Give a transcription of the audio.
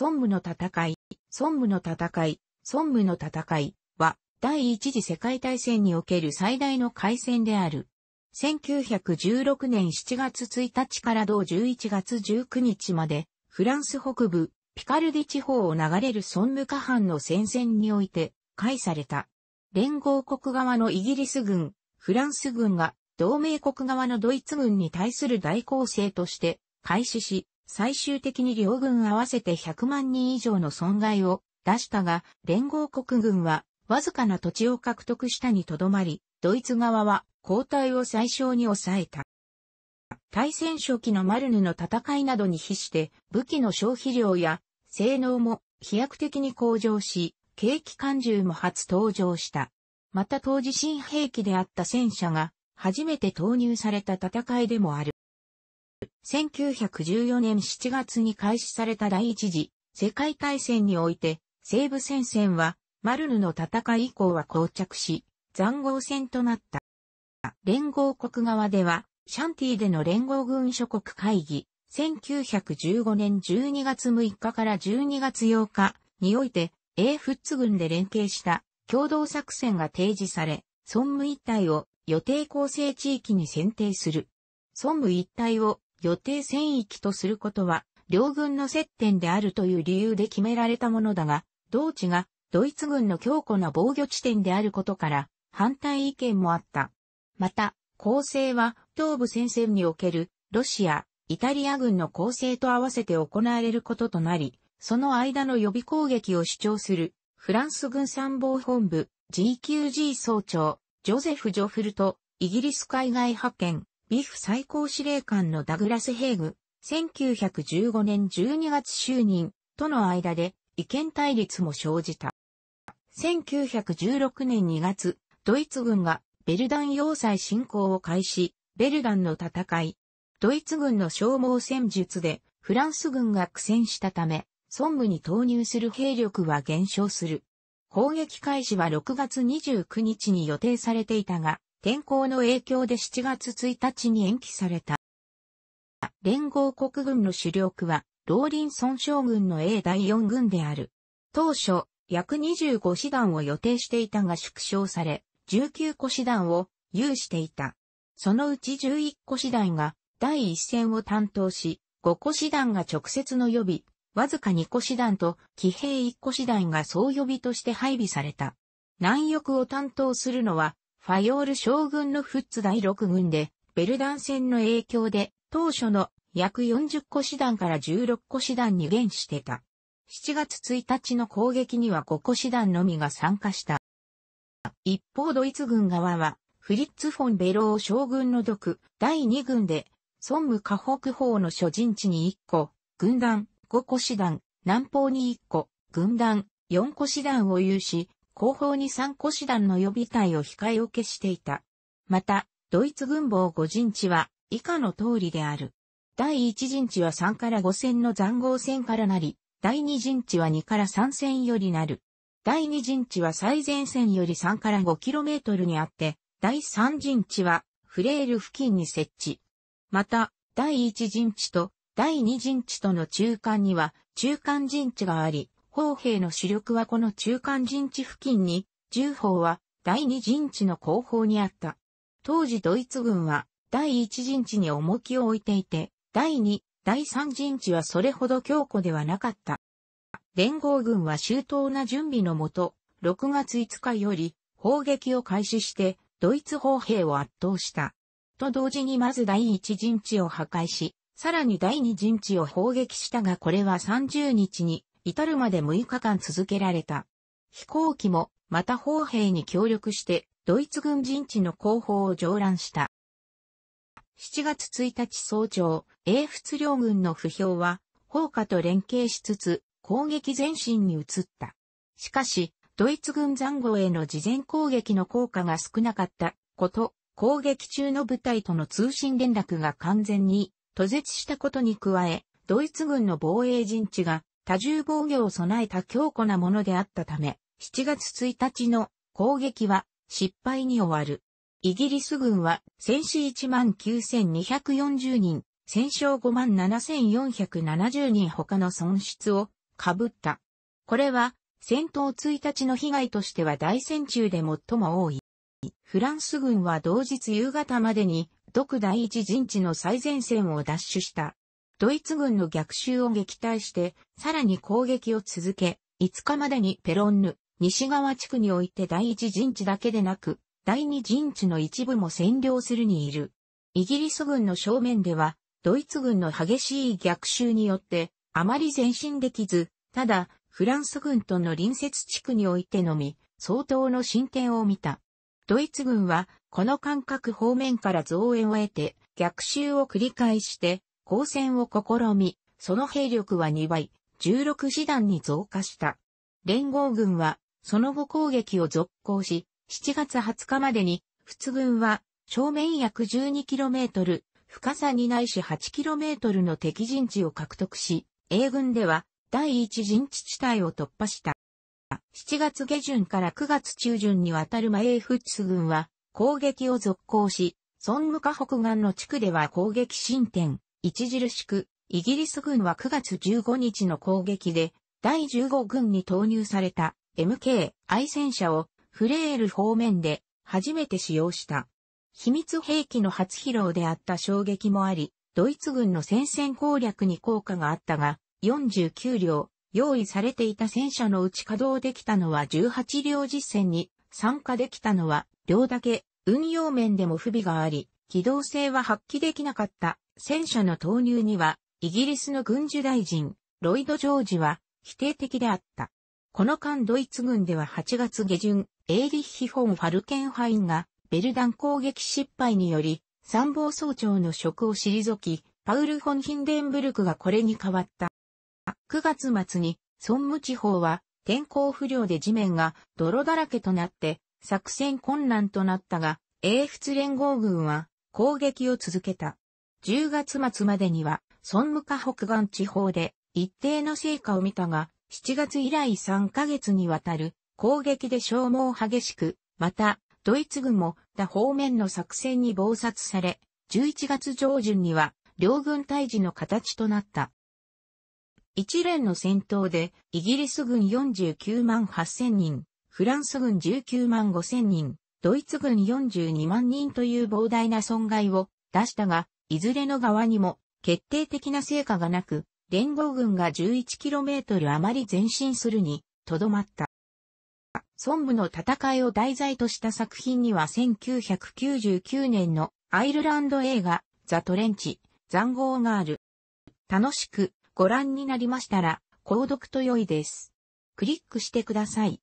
孫武の戦い、孫武の戦い、孫武の戦いは、第一次世界大戦における最大の海戦である。1916年7月1日から同11月19日まで、フランス北部、ピカルディ地方を流れる孫武下藩の戦線において、開された。連合国側のイギリス軍、フランス軍が、同盟国側のドイツ軍に対する大攻勢として、開始し、最終的に両軍合わせて100万人以上の損害を出したが、連合国軍はわずかな土地を獲得したにとどまり、ドイツ側は交代を最小に抑えた。対戦初期のマルヌの戦いなどに比して武器の消費量や性能も飛躍的に向上し、景気感銃も初登場した。また当時新兵器であった戦車が初めて投入された戦いでもある。1914年7月に開始された第一次世界大戦において、西部戦線はマルヌの戦い以降は膠着し、残壕戦となった。連合国側では、シャンティでの連合軍諸国会議、1915年12月6日から12月8日において、英フッツ軍で連携した共同作戦が提示され、孫武一帯を予定構成地域に選定する。孫武一帯を予定戦域とすることは、両軍の接点であるという理由で決められたものだが、同地がドイツ軍の強固な防御地点であることから、反対意見もあった。また、攻勢は東部戦線におけるロシア、イタリア軍の攻勢と合わせて行われることとなり、その間の予備攻撃を主張するフランス軍参謀本部 GQG 総長ジョゼフ・ジョフルとイギリス海外派遣ビフ最高司令官のダグラス・ヘイグ、1915年12月就任との間で意見対立も生じた。1916年2月、ドイツ軍がベルダン要塞侵攻を開始、ベルダンの戦い。ドイツ軍の消耗戦術でフランス軍が苦戦したため、孫武に投入する兵力は減少する。砲撃開始は6月29日に予定されていたが、天候の影響で7月1日に延期された。連合国軍の主力は、ローリンソン将軍の A 第4軍である。当初、約25師団を予定していたが縮小され、19個師団を有していた。そのうち11個師団が第一線を担当し、5個師団が直接の予備、わずか2個師団と騎兵1個師団が総予備として配備された。南翼を担当するのはファヨール将軍のフッツ第6軍で、ベルダン戦の影響で、当初の約40個師団から16個師団に減してた。7月1日の攻撃には5個師団のみが参加した。一方ドイツ軍側は、フリッツ・フォン・ベロー将軍の毒、第2軍で、ソン武河北方の諸陣地に1個、軍団、5個師団、南方に1個、軍団、4個師団を有し、後方に3個師団の予備隊を控え受けしていた。また、ドイツ軍防5陣地は以下の通りである。第1陣地は3から5戦の残壕戦からなり、第2陣地は2から3戦よりなる。第2陣地は最前線より3から 5km にあって、第3陣地はフレール付近に設置。また、第1陣地と第2陣地との中間には中間陣地があり、砲兵の主力はこの中間陣地付近に、重砲は第二陣地の後方にあった。当時ドイツ軍は第一陣地に重きを置いていて、第二、第三陣地はそれほど強固ではなかった。連合軍は周到な準備のもと、6月5日より砲撃を開始して、ドイツ砲兵を圧倒した。と同時にまず第一陣地を破壊し、さらに第二陣地を砲撃したがこれは30日に至るまで6日間続けられた。飛行機も、また砲兵に協力して、ドイツ軍陣地の後方を上覧した。7月1日早朝、英仏両軍の不評は、砲火と連携しつつ、攻撃前進に移った。しかし、ドイツ軍残壕への事前攻撃の効果が少なかったこと、攻撃中の部隊との通信連絡が完全に途絶したことに加え、ドイツ軍の防衛陣地が多重防御を備えた強固なものであったため、7月1日の攻撃は失敗に終わる。イギリス軍は戦死19,240人、戦勝57,470人他の損失を被った。これは戦闘1日の被害としては大戦中で最も多い。フランス軍は同日夕方までに、独第一陣地の最前線を奪取した。ドイツ軍の逆襲を撃退して、さらに攻撃を続け、5日までにペロンヌ、西側地区において第一陣地だけでなく、第二陣地の一部も占領するにいる。イギリス軍の正面では、ドイツ軍の激しい逆襲によって、あまり前進できず、ただ、フランス軍との隣接地区においてのみ、相当の進展を見た。ドイツ軍は、この間隔方面から増援を得て、逆襲を繰り返して、交戦を試み、その兵力は2倍、16師団に増加した。連合軍は、その後攻撃を続行し、7月20日までに、仏軍は、正面約 12km、深さにないし 8km の敵陣地を獲得し、英軍では、第一陣地地帯を突破した。7月下旬から9月中旬にわたる前仏軍は攻撃を続行し、孫武河北岸の地区では攻撃進展。著しく、イギリス軍は9月15日の攻撃で、第15軍に投入された MK 愛戦車をフレール方面で初めて使用した。秘密兵器の初披露であった衝撃もあり、ドイツ軍の戦線攻略に効果があったが、49両用意されていた戦車のうち稼働できたのは18両実戦に参加できたのは両だけ運用面でも不備があり、機動性は発揮できなかった戦車の投入には、イギリスの軍需大臣、ロイド・ジョージは否定的であった。この間ドイツ軍では8月下旬、エーリッヒ・フォン・ファルケンハインがベルダン攻撃失敗により参謀総長の職を退き、パウル・フォン・ヒンデンブルクがこれに変わった。9月末に、ソンム地方は天候不良で地面が泥だらけとなって作戦困難となったが、英仏連合軍は攻撃を続けた。10月末までには、孫武下北岸地方で一定の成果を見たが、7月以来3ヶ月にわたる攻撃で消耗激しく、また、ドイツ軍も他方面の作戦に暴殺され、11月上旬には両軍退治の形となった。一連の戦闘でイギリス軍49万8000人、フランス軍19万5000人、ドイツ軍42万人という膨大な損害を出したが、いずれの側にも決定的な成果がなく、連合軍が 11km 余り前進するにとどまった。孫武の戦いを題材とした作品には1999年のアイルランド映画ザ・トレンチ、残豪がある。楽しくご覧になりましたら、購読と良いです。クリックしてください。